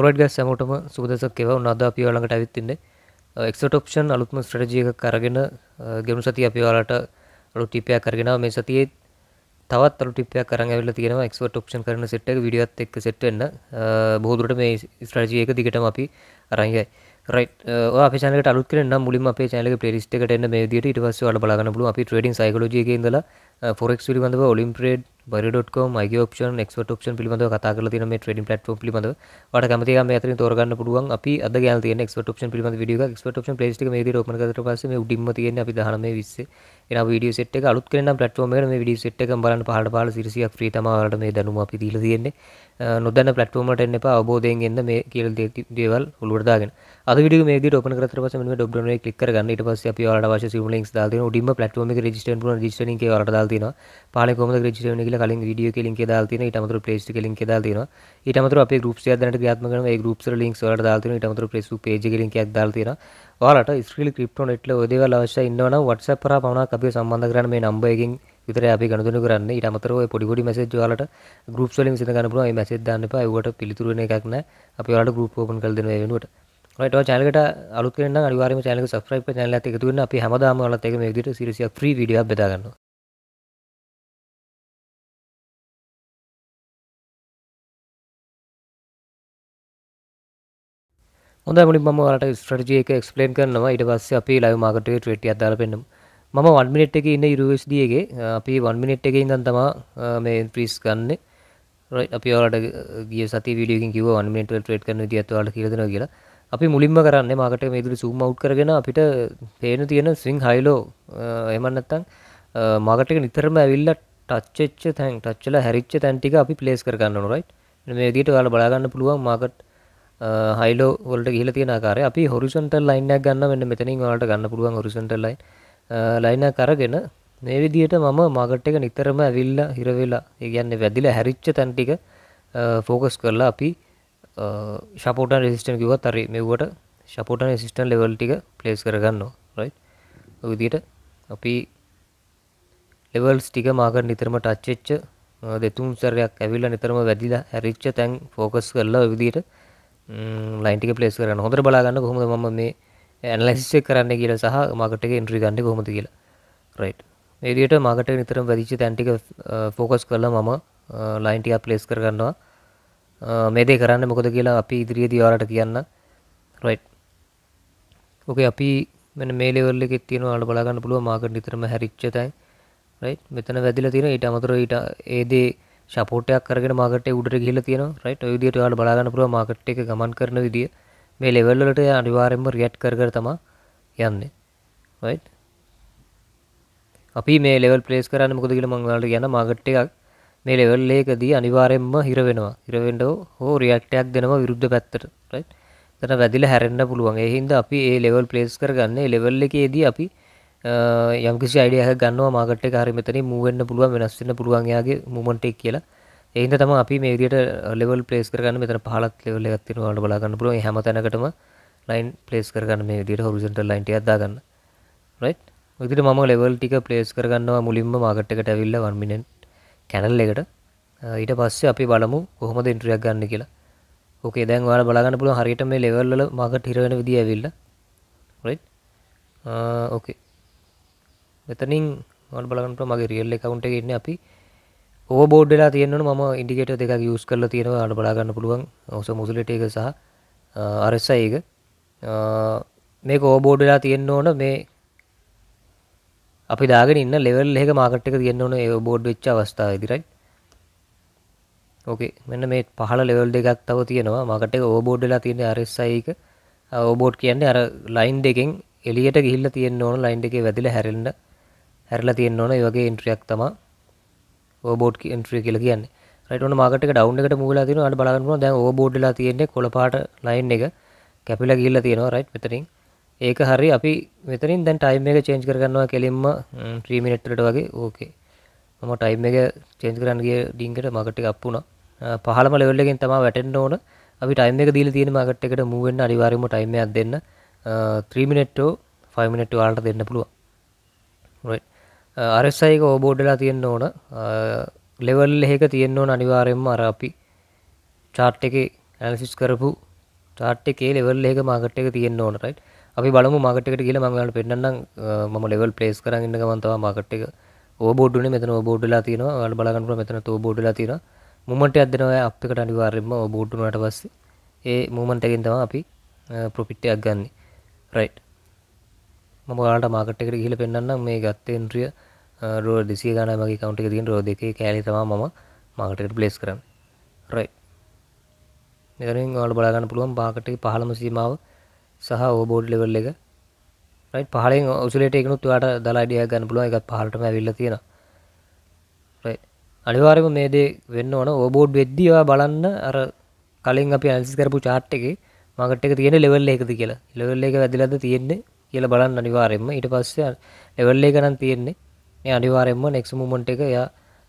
ඔරට ගස් සැමෝටම සුදසක් එව නද අපි යාළඟට ඇවිත්තින්න එක්ට ඔප්ෂන් අලුත්ම ස්ට්‍රජියක කරගෙන ගෙනු සති අපි යාලට අලු ටිපයක් කරගෙන මේ සතියේ තවත් අලු ටිපයක් කරන් ඇවිල්ලා තියෙනවා එක්ස්පර්ට් ඔප්ෂන් කරන සෙට් එක වීඩියෝත් එක්ක සෙට් වෙන්න බොහෝ දුරට මේ ස්ට්‍රැටජි එක දිගටම අපි අරන් යයි රයිට් ඔය අපේ channel එකට අලුත් කෙනෙක් නම් මුලින්ම අපේ channel එකේ playlist එකට එන්න මේ විදිහට ඊට පස්සේ ඔයාලා බලා ගන්න පුළුවන් අපි trading psychology එකේ ඉඳලා forex පිළිබඳව olympiad බරි.කෝම් මගේ ඔපෂන් ක්ට ක්ෂන් පිබඳව කතා කල තින මේ ටඩින් පට ෝම් පිබඳ වට කැමති මේ අතරින් තෝරගන්න පුළුවන් අපි අද ග න ක්ට ක්ෂන් පිබඳ ඩිය ක්ට ක්ෂන් පේට මේ රෝම කර පස ඩිම තියන අපි දහන මේ විස්ස එන විඩිය සෙට් එක අලුත් කරන පටෝම මේ විඩිය සෙට් එක බලන්න පහට පාල සිරසියක් ්‍රීතමට මේ දැනුම අපි දීල තියෙන්නේ නොදන්න පටෝමට එන්න අවබෝධයෙන් එන්න මේ කියල් දේවල් හළුවරදාගෙන අද විඩ මේ ෝප කර පස මේ ඩොබ්න ලික් ගන්න ට පස අපි වාට වශ ම ලික් දාන ඩිම පටෝම රජිට ිට ට දාතින පාලකොම රජිට කියල කලින් වීඩියෝ කෙලින් දාතින ඉටමතුර පේස් කෙලින් දාතින ඉටමතුර අප ගුප් දනට ්‍යාත්මකන ගුප් ලින් ට දාතින ඉටමතුර පෙසු පේජ ලින් දාතින වාලට ස්ක්‍රල් ක්‍රිප්ටෝන එටල ඔදේව අවශ්‍ය ඉන්නවන වටස පර පමණ අපේ සම්බන්ධ කරන මේ නම්බයකින් විතර අපි ගණතුන කරන්න ඉටමතරව පොඩිපොඩි මැසේජ් වලට ගුප් වලින් සිත ගන්න පුළුවන් මේ මැසේජ් දාන්න එපා ඒවට පිළිතුරු වෙන එකක් නැහැ අපි ඔයාලට ගෲප් ඕපන් කරලා දෙනවා ඒ වෙනුවට ඔයාලට ඔය channel එකට අලුත් කෙනෙක් නම් අනිවාර්යයෙන්ම channel එක subscribe කරලා channel එකත් එකතු වෙන්න අපි හැමදාම ඔයාලත් එක්ක මේ විදිහට series එකක් free video එකක් බෙදා ගන්නවා හොඳ මුලින් මම ඔයාලට ස්ට්‍රැටජි එක එක්ස්ප්ලেইন කරනවා ඊට පස්සේ අපි ලයිව් මාකට් එකේ ට්‍රේඩ් එකක් දාලා පෙන්නමු මම 1 minute එකේ ඉන්නේ USD එකේ අපි 1 minute එකේ ඉඳන් තමයි මේ ඉන්ක්‍රීස් ගන්නෙ right අපි ඔයාලට ගිය සතියේ වීඩියෝ එකකින් කිව්වා 1 minute වල ට්‍රේඩ් කරන විදිහත් ඔයාලට කියලා දෙනවා කියලා අපි මුලින්ම කරන්නේ මාකට් එක මේ විදිහට zoom out කරගෙන අපිට පේන තියෙන swing high low එහෙම නැත්නම් මාකට් එක නිතරම ඇවිල්ලා ටච් වෙච්ච තැන් ටච් වෙලා හැරිච්ච තැන් ටික අපි ප්ලේස් කර ගන්න ඕන right මේ විදිහට ඔයාලා බලා ගන්න පුළුවන් මාකට් හයිලෝ වොල්ට ගිල තියනකාර අපි හොරිසන්ටල් ලයින්යක් ගන්න වන්න මෙතනින් වාට ගන්න පුළුවන් හොරිසන්ටල් ලයින් ලයින කරගෙන මේ විදියට මම මගට් එක නිතරම ඇවිල්ලා හිරවෙලා ඒගන්න වැදිල හැරිච්ච තැන්ටික ෆෝකස් කරලා අපි ශපෝට රෙසිස්ටන් කිවත් අරි මෙව්වට ශපෝටන සිිස්ටන් ලෙවල් ටික ප්ලේස් කරගන්න රයි විදිට අපි ලෙවල්ස් ටික මාගට නිතරම ටච්චච්ච දෙතුන් සරයක් ඇවිල්ලා නිතරම වැදිලා හැරිච්ච තැන් ෆෝකස් කරලා විදිට ලයින්ටික පලේස් කරන්න හොඳට බලාගන්න කොහොම ම මේ ඇනලසිස්ය කරන්න කියල සහ මකටක ඉන්ට්‍රි ගන්න කොමති කියලා රයිට් ඒදියට මකට නිතරම් වැදිචි තැන්ටික ෆෝකස් කරල මම ලයින්ටික පලේස් කරගන්නවා මේදේ කරන්න මොකද කියලා අපි ඉදිරිිය දවාරට කියන්න රයිට් ඕකේ අපි මෙන මේලෙවල්ල එකෙ තියෙන අට බලාගන්න පුළුව මාකට නිතරම හැරිච්චතයි රයි් මෙතන වැදිල තියෙන ඊට අමතර ඊට ඒදේ ශපෝටයක් කරගෙන මාකට උඩට ගිල තියෙන රයිට් විදිට යාට බලාගන්න පුරුව මාකට් එක ගමන් කරන විදිිය මේ ලෙවල්ලට අනිවාරෙන්ම රියට් කර තම යන්නේ රයි් අපි මේ ලෙවල් පලේස් කරන්න මුොද කියල මංවාලට යන මාගට් එකක් මේ ලෙවල් ඒකදී අනිවාරෙන්ම හිරවෙනවා හිරවෙන්ඩෝ හෝ රියක්ටයක් දෙනවා විරුද්ධ පැත්තට රයි් තන වැදිල හැරෙන්න්න පුළුවන් එහින්ද අපි ඒ ලෙවල් පලේස් කරගන්න ලෙවල්ල එකේදී අපි යම්කිසි අයිඩියහ ගන්නවා මාගට කාරි මෙතන මුවවෙන්න පුළුවන් වෙනස්සන්න පුළුවන්යාගේ මුමන්ටෙක් කියලා එහින්ද තම අපි මේදියට ලෙවල් පලේස් කරන්න මෙතන පහලත් ලෙවල ඇත්තින වාට බලාගන්න පුළුව හැමතැනකටම ලයින් පලේස් කරන්න මේ දිට හොරිසට ලයින්ට අදාගන්න රයිට් ඉදිට මම ලෙවල් ටික පලේස් කරගන්නවා මුලින්ම මාගට්කට ඇවිල්ල වන්මිනෙන් කැනල් එකට ඊට පස්සේ අපි බලමු කොහොමද ඉන්ට්‍රියක් ගන්න කියලා ඕකේ දැන් වාල බලාගන්න පුළුව හරියට මේ ලෙවල්ල මගට හිරවෙන විදි ඇවිල්ල රයිට් ඕකේ මෙතනින් මට බලකට මගේ රියල් එකකවුන්ට ඉන්න අපි ඕ බෝඩ්ඩලා තියෙන්න්නට ම ඉන්ඩිගේට දෙක යස් කරල තියෙනවා අට බලාගන්න පුළුවන් ඔස මුසලට එක සහ අරෙස්සා ඒක මේ ඕබෝඩ්ඩලා තියෙන්න්න ඕන මේ අපි දාගෙන ඉන්න ලෙවල් එක මාකට එක තියෙන්න්න ඕන ඒ බෝඩ් වෙච්ච අවස්ථා ඉදිරයි ඕකේ මෙන්න මේ පහල ලෙවල් දෙකක් තව තියෙනවා මකට එක ඕබෝඩ්ඩලා තියෙන අරෙස්සයික ඕබෝඩ් කියන්නේ අර ලයින් දෙකෙන් එලියට ගිල්ල තියෙන්න්න ඕන ලයින් එක වැදිල හැරෙන්න්න හැරලා තියෙන්න ඕන ඒ වගේ එන්ට්‍රියක් තමයි ඕබෝඩ් එන්ට්‍රිය කියලා කියන්නේ. රයිට් ඔන්න මාකට් එක ඩවුන් එකට මූවලා තියෙනවා. අන්න බලන්න පුළුවන් දැන් ඕබෝඩ් වෙලා තියෙන්නේ කොළ පාට ලයින් එක කැපිලා ගිහිල්ලා තියෙනවා රයිට් මෙතනින්. ඒක හරි අපි මෙතනින් දැන් ටයිම් එක චේන්ජ් කරගන්නවා කෙලින්ම 3 මිනිත් වලට වගේ ඕකේ. මම ටයිම් එක චේන්ජ් කරන්න ගිය ඩිංගට මාකට් එක අප් වුණා. පහළම ලෙවල් එකෙන් තමයි වැටෙන්න ඕන. අපි ටයිම් එක දීලා තියෙන මාකට් එකට මූව් වෙන්න අනිවාර්යයෙන්ම ටයිම් එකක් දෙන්න. 3 මිනිට්ටෝ 5 මිනිට්ටෝ වලට දෙන්න පුළුවන්. right අරසයික ඕබෝඩ්ඩලා තියෙන්න්න ඕන ලෙවල් එහෙක තියෙන්න්න ඕන අනිවාරයෙන්ම අර අපි චාට් එක ඇනසිස් කරපු චාට් එකේ ලෙවල් ඒක මාගට් එක තියෙන්න්න ඕනටයි අපි බලමු මාගට්කට කියල මඟට පෙන්න්නම් ම ලෙවල් පලේස් කරන්න ගමන්තවා මාගට් එක ඕබෝඩ්න මෙතන බෝඩ්ලා තියෙන වල බලගන්නට මෙතන තෝ බෝඩ්ලා තියෙන මුමට අදනව අපිකට අනිවාර්යෙන්ම බෝඩ්ඩුනට පස්සේ ඒ මූමන්ටකින් තම අපි ප්‍රොපිට්ටයක් ගන්න රයිට් මම ඔයාලට මාකට් එකට ගිහිල්ලා පෙන්නන්නම් මේ ගත්තේ එන්ට්‍රිය රෝ 200 ගණන් මගේ account එකේ තියෙන රෝ දෙකේ කෑලි තමයි මම මාකට් එකට ප්ලේස් කරන්නේ. right. මෙතනින් ඔයාලට බලා ගන්න පුළුවන් මාකට් එකේ පහළම සීමාව සහ ඕබෝඩ් ලෙවල් එක. right පහළෙන් ඔසිලේටර් එකනොත් ඔයාලට දාලා idea ගන්න පුළුවන් ඒකත් පහළටම ඇවිල්ලා තියෙනවා. right. අනිවාර්යයෙන්ම මේ දේ වෙන්න ඕන ඕබෝඩ් වෙද්දී ඔයා බලන්න අර කලින් අපි ඇනලිසිස් කරපු chart එකේ මාකට් එක තියෙන ලෙවල් එකද කියලා. ලෙවල් එක වැදලාද තියෙන්නේ කියලා බලන්න අනිවාර්යෙන්ම ඊට පස්සේ ලෙවල් එක නම් තියෙන්නේ මේ අනිවාර්යෙන්ම next movement එක එයා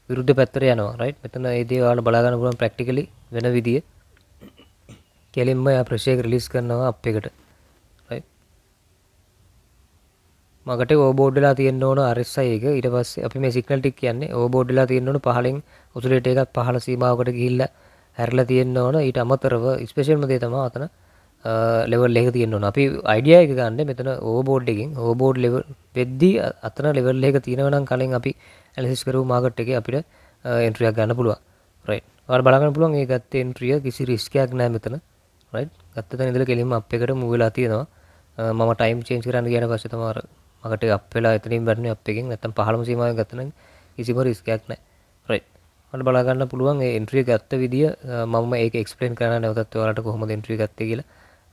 විරුද්ධ පැත්තට යනවා right මෙතන ඒ දේ ඔයාලා බලා ගන්න පුළුවන් practically වෙන විදිය කෙලින්ම එයා ප්‍රෙෂර් එක රිලීස් කරනවා අප් එකට right මකට ඕබෝඩ් වෙලා තියෙන්න ඕන RSI එක ඊට පස්සේ අපි මේ සිග්නල් ටික කියන්නේ ඕබෝඩ් වෙලා තියෙන්න ඕන පහලින් ඔසුලේට එකක් පහළ සීමාවකට ගිහිල්ලා හැරලා තියෙන්න ඕන ඊට අමතරව ස්පෙෂල්ම දේ තමයි අතන ලෙවල් එක තියෙන්න්න අපි අයිඩිය එක ගන්න මෙතන ඕබෝඩ් එකින් ඕබෝඩ් ලෙව වෙද්දි අතන ලෙවල් එක තියෙනවනම් කලින් අපි ඇලසිස්කරු මාගට් එක අපිට එන්ට්‍රියක් ගන්න පුළුව රයි බලගන්න පුළුවන් ඒ ගත්ත එන්ට්‍රිය කිසි රිස්කයක් නෑ මෙතන රයි ගත්තත නිදල කෙලිම අප එකට මුවෙලා තියෙනවා මම ටයිම් චේන්ච් කරන්න කියන පස්ස තමාර මකට අපේලා එතනින් බැරණ අප එකින් නැතම් පහළම සීමය ගතන කිසිම රිස්කයක් නෑ රයි මට බලාගන්න පුළුවන් එන්ට්‍රිය ගත්ත විදිිය මම ඒ එක්ස්පලෙන් කරන්න නැවතත් වලට කොහොම දෙන්ට්‍රිය ගත්ත කියලා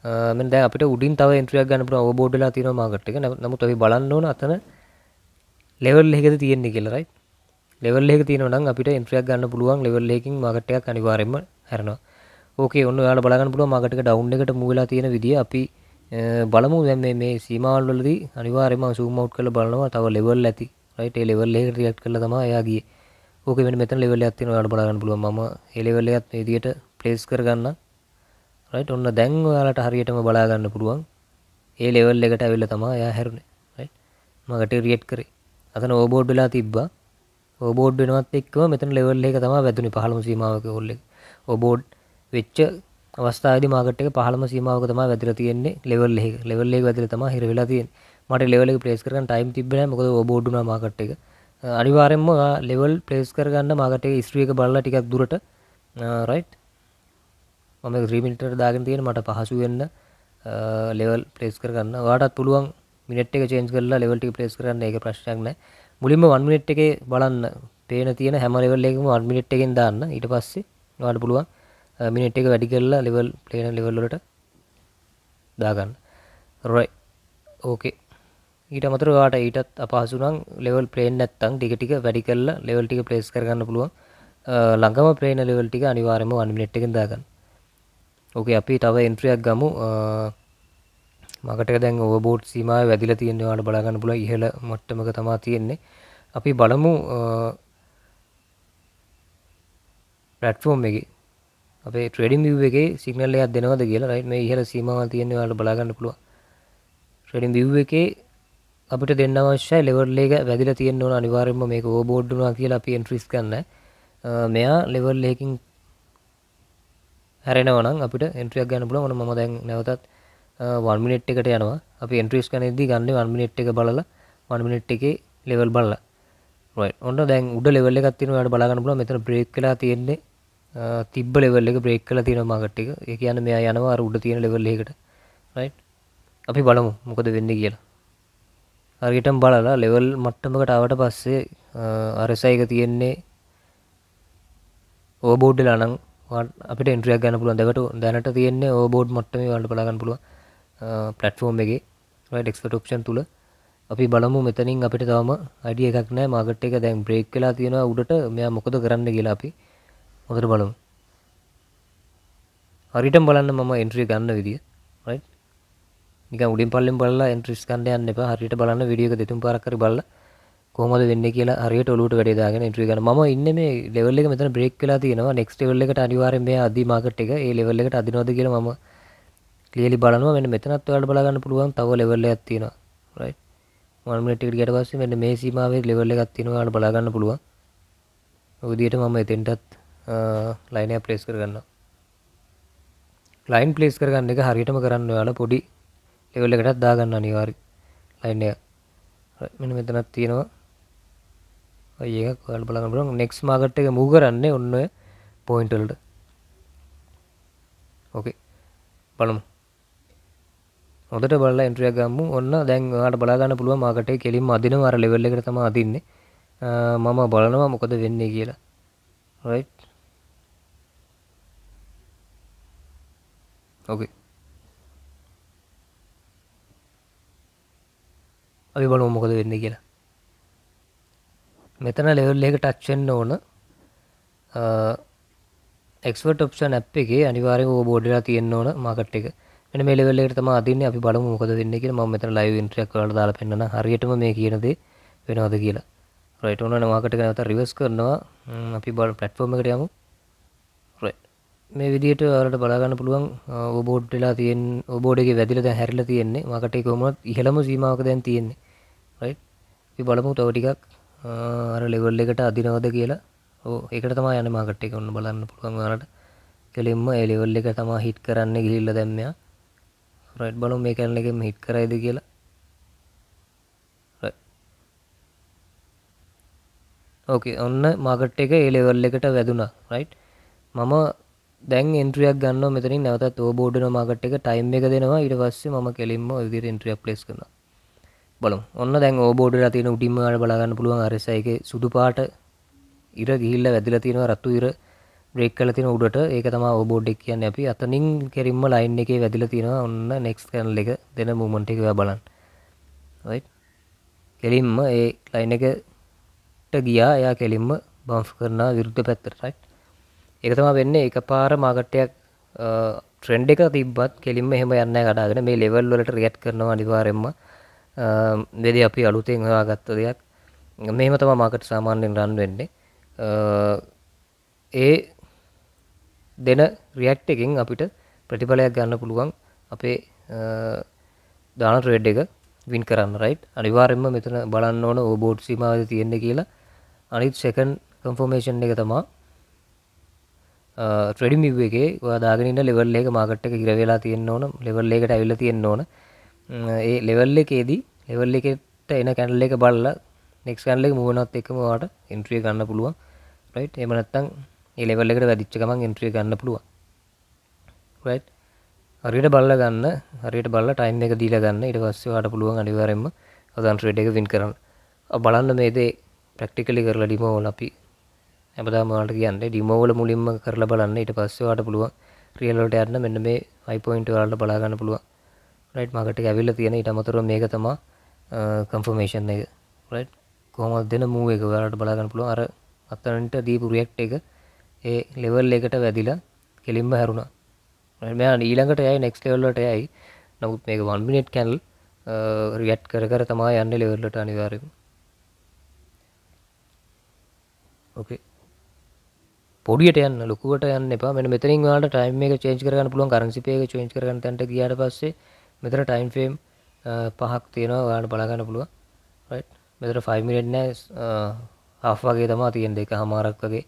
මෙන්න දැන් අපිට උඩින් තව එන්ට්‍රියක් ගන්න පුළුවන් ඕවර්බෝඩ් වෙලා තියෙනවා මාකට් එක. නමුත් අපි බලන්න ඕන අතන ලෙවල් එකකද තියෙන්නේ කියලා right. ලෙවල් එකක තියෙනවා නම් අපිට එන්ට්‍රියක් ගන්න පුළුවන් ලෙවල් එකකින් මාකට් එකක් අනිවාර්යයෙන්ම හැරෙනවා. ඕකේ ඔන්න ඔයාලා බලගන්න පුළුවන් මාකට් එක ඩවුන් එකට මූව් වෙලා තියෙන විදිය අපි බලමු දැන් මේ මේ සීමාවල් වලදී අනිවාර්යයෙන්ම zoom out කරලා බලනවා තව ලෙවල් ඇති right ඒ ලෙවල් එකකට රියැක්ට් කරලා තමයි එයා ගියේ. ඕකේ මෙන්න මෙතන ලෙවල් එකක් තියෙනවා ඔයාලා බලගන්න පුළුවන් මම ඒ ලෙවල් එකත් මේ විදියට ප්ලේස් කරගන්නම්. රයිට් ඔන්න දැන් ඔයාලට හරියටම බලා ගන්න පුළුවන් ඒ ලෙවල් එකට ඇවිල්ලා තමයි එයා හැරුණේ රයිට් මකට රියට් කරේ අතන ඕබෝඩ් වෙලා තිබ්බා ඕබෝඩ් වෙනවත් එක්කම මෙතන ලෙවල් එක තමයි වැදුනේ 15 සීමාවක ඕල් එක ඕබෝඩ් වෙච්ච අවස්ථාවේදී මාකට් එක 15 සීමාවක තමයි වැදලා තියෙන්නේ ලෙවල් එක ලෙවල් එක වැදලා තමයි හිර වෙලා තියෙන්නේ මට ලෙවල් එක ප්ලේස් කරගන්න ටයිම් තිබ්බේ නැහැ මොකද ඕබෝඩ් වුණා මාකට් එක අනිවාරෙන්ම ලෙවල් පලේස් කරගන්න මගට ස්ත්‍රියක බල්ල ටිකක් දුරට රයිට් uh, මම ්‍රීමිල්ටර් දාගෙන තියෙන මට පහසු වෙන්න ලෙවල් පලේස් කරන්න වාටත් පුළුවන් මිනිට් එක චේන්ස් කරලා ලෙවල්ටි පලේස් කරන්න එක ප්‍රශ්නයක්න මුලින්ම වන් මිනිට් එක බලන්න පේන තියෙන හැම ලෙවල්ලෙකම වන් මිනිට් එකෙන් දාන්න ඊට පස්සේ වාට පුළුවන් මිනිට් එක වැඩි කරලා ලෙවල් ප්ලේන ලෙවල්ලට දාගන්න රොයි ඕකේ ඊට අමතර වාට ඊටත් අපහසුනම් ලෙවල් ප්ලේන් නැත්තං ටික ටික වැඩි කරලා ලෙවල් ටික ප්ලේස් කරගන්න පුළුවන් ලඟම ප්ලේන ලෙවල් ටික අනිවාර්යයෙන්ම 1 මිනිට් එකෙන් දාගන්න ඕකේ අපි තව එන්ට්‍රියක් ගමු මකට දැන් ඕවර්බෝඩ් සීමාව වැදිලා තියෙනවා ඔයාලට බලා ගන්න පුළුවන් ඉහළ මට්ටමක තමයි තියෙන්නේ අපි බලමු platform එකේ අපේ trading view එකේ signal එකක් දෙනවද කියලා right මේ ඉහළ සීමාවල් තියෙන්නේ ඔයාලට බලා ගන්න පුළුවන් trading view එකේ අපිට දෙන්න අවශ්‍යයි level එක වැදිලා තියෙන්න ඕන අනිවාර්යයෙන්ම මේක ඕවර්බෝඩ් වුණා කියලා අපි entries ගන්න මෙයා level එකකින් හැරෙනවනම් අපිට එන්ට්‍රියක් ගන්න පුළුවන් ඕන මම දැන් නැවතත් 1 මිනිට් එකට යනවා අපි එන්ට්‍රීස් ගන්නේදී ගන්න 1 මිනිට් එක බලලා 1 මිනිට් එකේ ලෙවල් බලලා රයිට් ඔන්න දැන් උඩ ලෙවල් එකක් තියෙනවා ඔයාලට බලා ගන්න පුළුවන් මෙතන බ්‍රේක් වෙලා තියෙන්නේ තිබ්බ ලෙවල් එක බ්‍රේක් කරලා තියෙනවා මාකට් එක ඒ කියන්නේ මෙයා යනවා අර උඩ තියෙන ලෙවල් එකකට රයිට් අපි බලමු මොකද වෙන්නේ කියලා හරියටම බලලා ලෙවල් මට්ටමකට ආවට පස්සේ RSI එක තියෙන්නේ ඕවර්බෝඩ් වෙලා නම් අපට එන්ට්‍රියක් ගන්න පුළුවන් දෙකට දැනට තියෙන්නේ ඕබෝඩ් මට්ටම වලට බලාගන්න පුළුව පලට්ෆෝර්ම් එක ඩෙක්ස්ට ඔප්ෂන් තුළ අපි බලමු මෙතනින් අපිට තවම අඩිය එකක් නෑ මාගට් එක දැන් බ්‍රේක් කලා තියෙනවා උඩට මෙයා මොකද කරන්න කියලා අපි මොකට බලමු හරිටම් බලන්න මම එන්ට්‍රිය ගන්න විදිය රයිට් නික උඩින් පල්ලෙන් බලලා එන්ට්‍රිස් කන්න යන්න එපා හරියට බලන්න විඩියක දෙතුම් පාරක් කර බලලා කොහොමද වෙන්න කියලා හරියට ඔලුට වැඩේදාගෙන ඉන්ට්‍රිය ගන්න මම ඉන්නේ මේ ලෙවල් එක මෙතන බ්‍රේක් වෙලා තියෙනවා නෙක්ස්ට් ලෙවල් එකට අනිවාර්යෙන් මේ අදි මාකට් එක ඒ ලෙවල් එකට අදිනවද කියලා මම ක්ලියලි බලනවා මෙන්න මෙතනත් ඔයාලට බලා ගන්න පුළුවන් තව ලෙවල් එකක් තියෙනවා රයිට් මම මිනිත් එකට ගියට පස්සේ මෙන්න මේ සීමාවේ ලෙවල් එකක් තියෙනවා ඔයාලට බලා ගන්න පුළුවන් ඔය විදිහට මම එතෙන්ටත් ලයින් එක ප්ලේස් කරගන්නවා ලයින් ප්ලේස් කරගන්න එක හරියටම කරන්න ඔයාලා පොඩි ලෙවල් එකටත් දාගන්න අනිවාර්යයෙන් ලයින් එක මෙන්න මෙතනක් තියෙනවා ඒක බලන්න පුළුවන් next market එක move කරන්නේ ඔන්න ඔය point වලට ඕකේ බලමු හොඳට බලලා entry එක ගමු ඔන්න දැන් ඔයාලට බලා ගන්න පුළුවන් market එක කෙලින්ම අදිනවා අර level එකට තමයි අදින්නේ මම බලනවා මොකද වෙන්නේ කියලා right ඕකේ අපි බලමු මොකද වෙන්නේ කියලා මෙතන ලෙවල් එක ටච් වෙන්න ඕන එක්ස්පර්ට් ඔප්ෂන් ඇප් එකේ අනිවාර්යෙන් ඔබ බෝඩ් වෙලා තියෙන්න ඕන මාකට් එක. මෙන්න මේ ලෙවල් එකට තමයි අදින්නේ අපි බලමු මොකද දෙන්නේ කියලා මම මෙතන ලයිව් එන්ට්‍රි එකක් ඔයාලට දාලා පෙන්නන හරියටම මේ කියන දේ වෙනවද කියලා. රයිට් ඕනන මාකට් එක නැවත රිවර්ස් කරනවා අපි බල ප්ලැට්ෆෝම් එකට යමු. රයිට්. මේ විදිහට ඔයාලට බලා ගන්න පුළුවන් ඔබ බෝඩ් වෙලා තියෙන ඔබ බෝඩ් එකේ වැදිලා දැන් හැරිලා තියෙන්නේ. මාකට් එකේ කොහොමවත් ඉහළම සීමාවක දැන් තියෙන්නේ. රයිට්. අපි බලමු තව ටිකක් අර ලෙවල් එකට අධිනවද කියලා ඕ එකට තමා යන මාකට් එක ඔන්න බලන්න පුළුවන් ඔයාලට කෙලින්ම ඒ ලෙවල් එක තමා හිට් කරන්න ගිහිල්ලා දැම්මයා රයිට් බලමු මේ කැනල් එකෙන් හිට් කරයිද කියලා ඕකේ ඔන්න මාකට් එක ඒ ලෙවල් එකට වැදුනා රයිට් මම දැන් එන්ට්‍රියක් ගන්න මෙතනින් නැවතත් ඕබෝඩන මාකට් එක ටයිම් එක දෙනවා ඊට පස්සේ මම කෙලින්ම ඔය විදිහට එන්ට්‍රියක් ප්ලේස් කරනවා බල ඔන්න දැන් ඕබෝඩ තින උටිම්මල බලාගන්න පුළුවන් අරසයක සුදු පාට ඉර ගිල්ල වැදිල තියෙනවා රත්තු ඉර බ්‍රෙක් කල තින උඩට ඒක තම ඔබෝඩ්ඩක් කියන්න අපි අතනින් කෙරින්ම ලයින් එකේ වැදිල තියෙනවා ඔන්න නෙක්ස් කැනල එක දෙන මූමන්ට එකව බලන් කෙලින්ම ඒ ලයින් එකට ගියා එයා කෙලින්ම බංස් කරනා විරුද්ධ පැත්තරටයි ඒක තම වෙන්නේ එක පාර මාගට්ටයක් ට්‍රෙන්ඩ් එක තිබ්බත් කෙලින්ම එහෙම යන්න කඩාගෙන මේ ලෙවල් වලට රියට් කරනවා අනිවාර්යෙන්ම දෙදේ අපි අලුතෙන් හොයා ගත්ත දෙයක් මෙහෙම තම මාකට සාමාන්‍යෙන් රන් වෙන්නේ ඒ දෙන රියක්් එකින් අපිට ප්‍රතිඵලයක් ගන්න පුළුවන් අපේ දාන ට්‍රේඩ් එක වින් කරන්න රයිට් අනිවාරෙන්ම මෙතන බලන්න ඕන ඕබෝඩ් සීමාවද තියෙන්න කියලා අනිත් සෙකන් කම්ෆෝමේෂන් එක තමා ට්‍රඩිමිව් එකේ දාගෙනන්න ලෙවල් එක මාකට් එක ඉරවෙලා තියෙන්න්න ඕන ලෙවල් එකට ඇවිල්ල තියෙන්න්න ඕන ඒ ලෙවල් එකේදී ලෙවල් එකට එන කැනල් එක බලලා නෙක්ස් කැනල් එක මූවනොත් එක්කම ඔයාලට එන්ට්‍රිය ගන්න පුළුවන් රයිට් එහෙම නැත්නම් ඒ ලෙවල් එකට වැඩිච්ච ගමන් එන්ට්‍රිය ගන්න පුළුවන් රයිට් හරියට බලලා ගන්න හරියට බලලා ටයිම් එක දීලා ගන්න ඊට පස්සේ ඔයාලට පුළුවන් අනිවාර්යයෙන්ම අදාන් ට්‍රේඩ් එක වින් කරන්න බලන්න මේ දේ ප්‍රැක්ටිකලි කරලා ඩිමෝ වල අපි හැමදාම ඔයාලට කියන්නේ ඩිමෝ වල මුලින්ම කරලා බලන්න ඊට පස්සේ ඔයාලට පුළුවන් රියල් වලට යන්න මෙන්න මේ 5 point වලට බලා ගන්න පුළුවන් රයිට් මකට ඇවිල්ල තියෙන ඉට අමතර මේක තමා කම්ෆර්මේෂන් එක රයිට් කොහොමත් දෙන මූ එක වැලට බලාගන්න පුළුව අර අත්තනට දීපු රියක්් එක ඒ ලෙවල් එකට වැදිලා කෙලින්ම හැරුණා මෙයා ඊළඟට යයි නෙක්ස් ලෙවල්ලට යයි නමුත් මේක වන් මිනිට් කැනල් රියට් කර කර තමා යන්න ලෙවල්ලට අනිවාරයම ඕකේ පොඩියට යන්න ලොකුවට යන්න එපා මෙන්න මෙතනින් ඔයාලට ටයිම් එක චේන්ජ් කරගන්න පුළුවන් කරන්සි පේ එක චේන්ජ් කරගන්න තැනට ගියාට පස්සේ මෙතන ටයිම් ෆේම් පහක් තියෙනවා ඔයාලට බලා ගන්න පුළුවන් රයිට් මෙතන 5 මිනිට් නෑ half වගේ තමයි තියෙන්නේ එක හමාරක් වගේ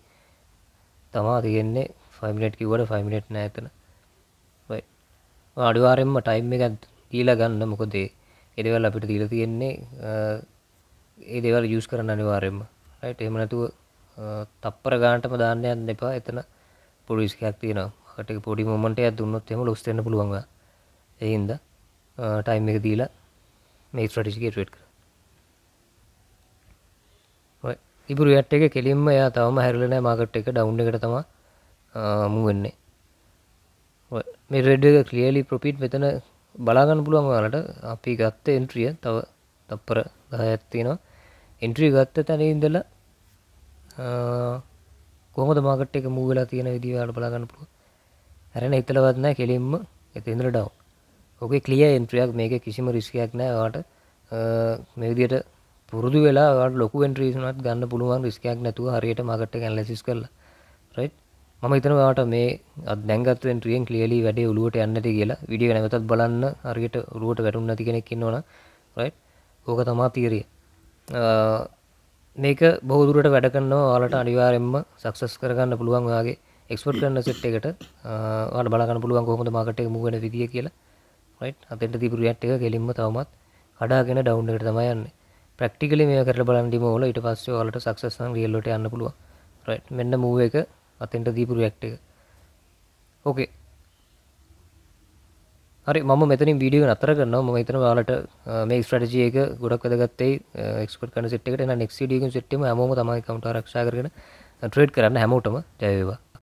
තමයි තියෙන්නේ 5 මිනිට් කිව්වට 5 මිනිට් නෑ එතන රයිට් ඔය අනිවාර්යෙන්ම ටයිම් එකක් දීලා ගන්න මොකද ඒ දේවල් අපිට දීලා තියෙන්නේ ඒ දේවල් යූස් කරන්න අනිවාර්යෙන්ම රයිට් එහෙම නැතුව තප්පර ගානටම දාන්න යන්න එපා එතන පොලිස් එකක් තියෙනවා. හකට පොඩි මොමන්ට් එකක් දුන්නොත් එහෙම ලොස් වෙන්න පුළුවන් ඔයා. ඒ හින්දා ටයිම් එක දීලා මේ ස්ට්‍රටිසිිකේ ට්‍රට් කර ඉපුරු ඇට් එක කෙලින්ම යා තවම හැරලන මාකට් එක ඩවන්් එකට තම මුවෙන්නේ මේ රෙඩ් එක කලියලි ප්‍රොපිට් මෙතන බලාගන්න පුළුවන් වාලට අපි ගත්ත එන්ට්‍රිය තව තප්පර දහඇත්තිනවා එන්ට්‍රී ගත්ත තැන ඉඳල කොහොමද මාකට් එක මූවෙලා තියෙන විදිවාට බලාගන්න පුළුව හැරෙන ඉතලවත්නෑ කෙලින්ම එතිඉඳල ඩව් ඕක කලිය එන්ත්‍රියක් මේක කිසිම රිස්කයක් නෑ වාට මේ විදියට පුරුදු වෙලා ලොකු එන්ට්‍රීසුනත් ගන්න පුළුවන් රිස්කයක් නැතුව හරියට මගට ගැන්ලසිස් කරලා රයිට් මම හිතන වාට මේ අදැගත් වෙන්ට්‍රියෙන් කලියලි වැඩේ ඔලුවට යන්නති කියලා විඩිය නැවතත් බලන්න හරියට රුවට වැටුම් නැති කෙනෙක් ඉන්නවන රයිට් ඕක තමා තීරිය මේක බෞදුරට වැඩ කන්නවා ඔයාලට අනිවාරෙන්ම සක්සස් කරගන්න පුළුවන් වගේ එක්ස්පර්ට් කරන්න සෙට් එකට වාට බලගන්න පුළුවන් කොහොමද මාකට් එක මුව වෙන විදිය කියලා අතට තිබු රියට් එක කෙලින්ම තවමත් කඩාගෙන ඩවුන් එකට තමයි යන්නේ ප්‍රක්ටිකලි මේ කරලා බලන්න ඕල ඊට පස්සේ ඔයාලට සක්සස් නම් රියල් වලට යන්න පුළුවන් රයිට් මෙන්න මූව් එක අතෙන්ට දීපු රියක්ට් එක ඕකේ හරි මම මෙතනින් වීඩියෝ නතර කරනවා මම හිතනවා ඔයාලට මේ ස්ට්‍රැටජි එක ගොඩක් වැදගත් වෙයි එක්ස්පර්ට් කරන සෙට් එකට එහෙනම් නෙක්ස්ට් වීඩියෝ එකෙන් සෙට් එකම හැමෝම තමයි කවුන්ටර් ආරක්ෂා කරගෙන ට්‍රේඩ් කරන්න හැමෝටම ජය වේවා